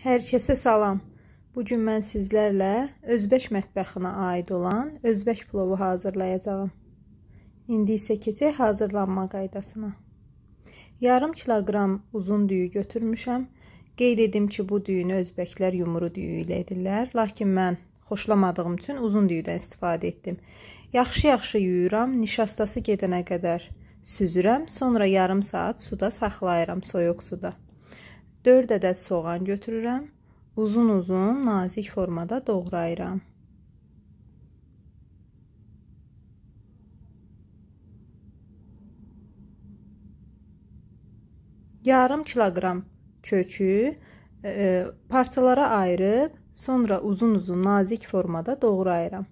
Hər kəsə salam. Bu gün mən sizlərlə Özbək mətbəxinə aid olan Özbək plovu hazırlayacağam. İndi isə keçək hazırlanma qaydasına. Yarım kiloqram uzun düyü götürmüşəm. Qeyd edim ki, bu düyünü özbəklər yumru düyü ilə edirlər, lakin mən xoşlamadığım üçün uzun düyüdən istifadə etdim. Yaxşı-yaxşı yuyuram, nişastası gedənə qədər süzürəm, sonra yarım saat suda saxlayıram, soyuq suda. 4 ədəd soğan götürürəm. Uzun-uzun nazik formada doğrayıram. Yarım kiloqram kökü e, e parçalara ayırıb sonra uzun-uzun nazik formada doğrayıram.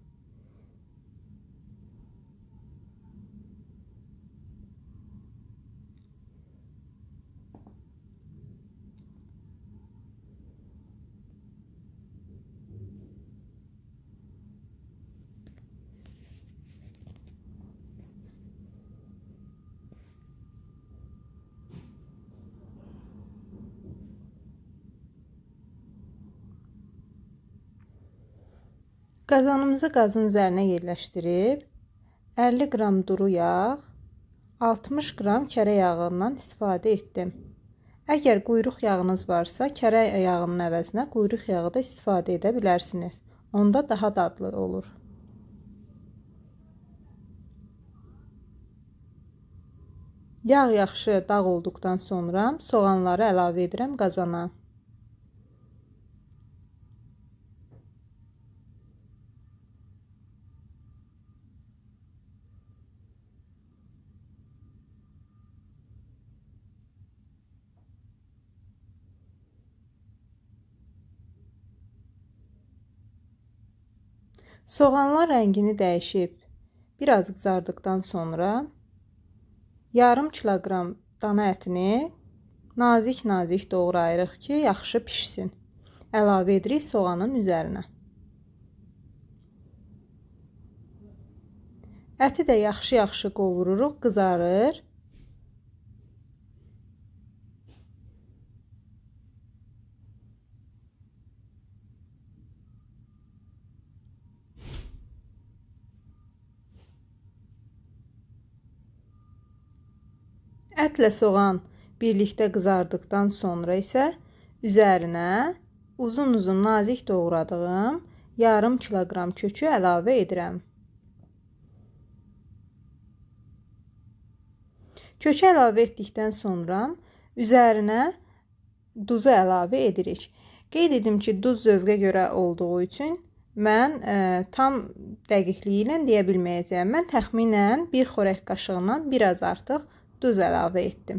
Qazanımızı qazın üzərinə yerləşdirib 50 qram duru yağ, 60 qram kərə yağından istifadə etdim. Əgər quyruq yağınız varsa, kərə yağının əvəzinə quyruq yağı da istifadə edə bilərsiniz. Onda daha dadlı olur. Yağ yaxşı dağ olduqdan sonra soğanları əlavə edirəm qazana. Soğanlar rəngini dəyişib biraz qızardıqdan sonra yarım kiloqram dana ətini nazik-nazik doğrayırıq ki, yaxşı pişsin. Əlavə edirik soğanın üzərinə. Əti də yaxşı-yaxşı qovururuq, qızarır. Ətlə soğan birlikdə qızardıqdan sonra isə üzərinə uzun-uzun nazik doğradığım yarım kiloqram kökü əlavə edirəm. Kökü əlavə etdikdən sonra üzərinə duzu əlavə edirik. Qeyd edim ki, duz zövqə görə olduğu üçün mən ə, e, tam dəqiqliyi ilə deyə bilməyəcəyəm. Mən təxminən 1 xörək qaşığından biraz artıq duz əlavə etdim.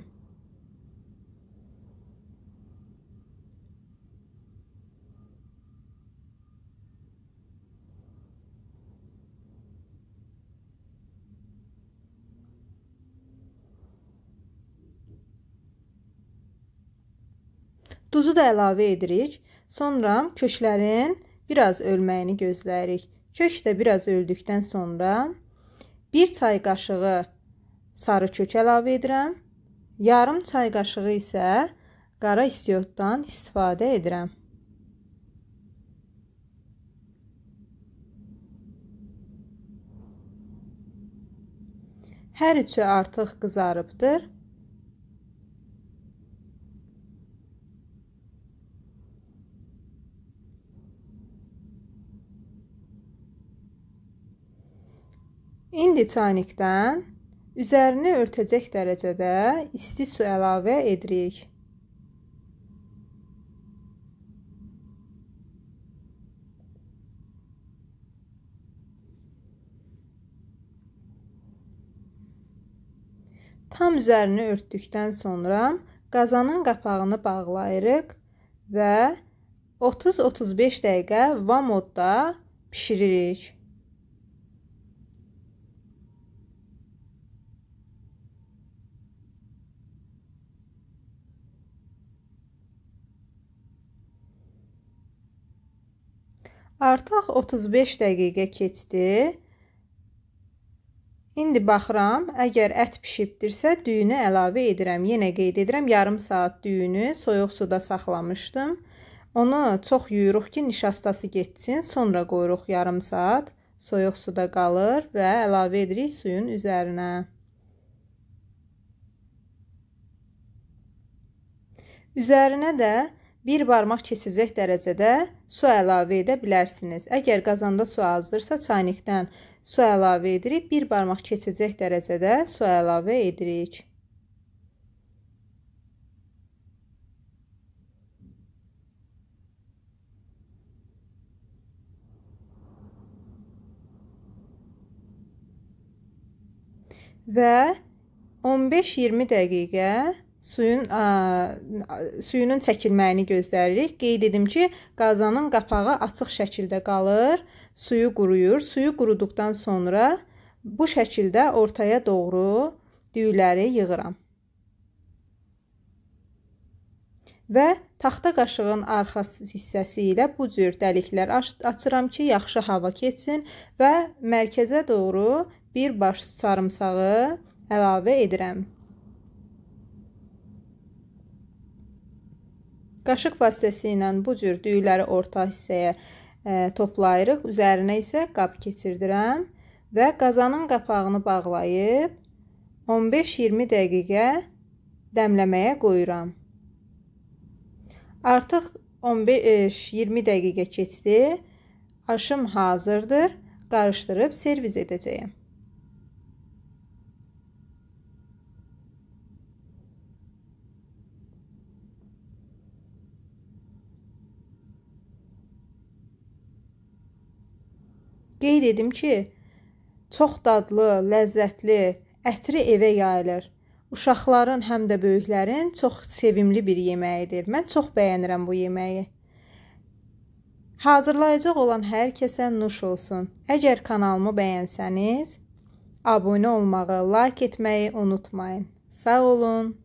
Duzu da əlavə edirik. Sonra köklərin biraz ölməyini gözləyirik. Kök də biraz öldükdən sonra 1 çay qaşığı sarı kök əlavə edirəm. Yarım çay qaşığı isə qara istiyotdan istifadə edirəm. Hər üçü artıq qızarıbdır. İndi çaynikdən Üzərini örtəcək dərəcədə isti su əlavə edirik. Tam üzərini örtdükdən sonra qazanın qapağını bağlayırıq və 30-35 dəqiqə vamodda pişiririk. Artıq 35 dəqiqə keçdi. İndi baxıram, əgər ət pişibdirsə, düyünü əlavə edirəm. Yenə qeyd edirəm, yarım saat düyünü soyuq suda saxlamışdım. Onu çox yuyuruq ki, nişastası getsin, sonra qoyuruq yarım saat. Soyuq suda qalır və əlavə edirik suyun üzərinə. Üzərinə də bir barmaq keçəcək dərəcədə su əlavə edə bilərsiniz. Əgər qazanda su azdırsa, çaynikdən su əlavə edirik. Bir barmaq keçəcək dərəcədə su əlavə edirik. Və 15-20 dəqiqə suyun ə, suyunun çəkilməyini gözləyirik. Qeyd edim ki, qazanın qapağı açıq şəkildə qalır, suyu quruyur. Suyu quruduqdan sonra bu şəkildə ortaya doğru düyüləri yığıram. Və taxta qaşığın arxa hissəsi ilə bu cür dəliklər açıram ki, yaxşı hava keçsin və mərkəzə doğru bir baş sarımsağı əlavə edirəm. Qaşıq vasitəsilə bu cür düyüləri orta hissəyə ə, e, toplayırıq. Üzərinə isə qab keçirdirəm və qazanın qapağını bağlayıb 15-20 dəqiqə dəmləməyə qoyuram. Artıq 15-20 dəqiqə keçdi. Aşım hazırdır. Qarışdırıb servis edəcəyəm. Qeyd edim ki, çox dadlı, ləzzətli, ətri evə yayılır. Uşaqların həm də böyüklərin çox sevimli bir yeməyidir. Mən çox bəyənirəm bu yeməyi. Hazırlayacaq olan hər kəsə nuş olsun. Əgər kanalımı bəyənsəniz, abunə olmağı, like etməyi unutmayın. Sağ olun.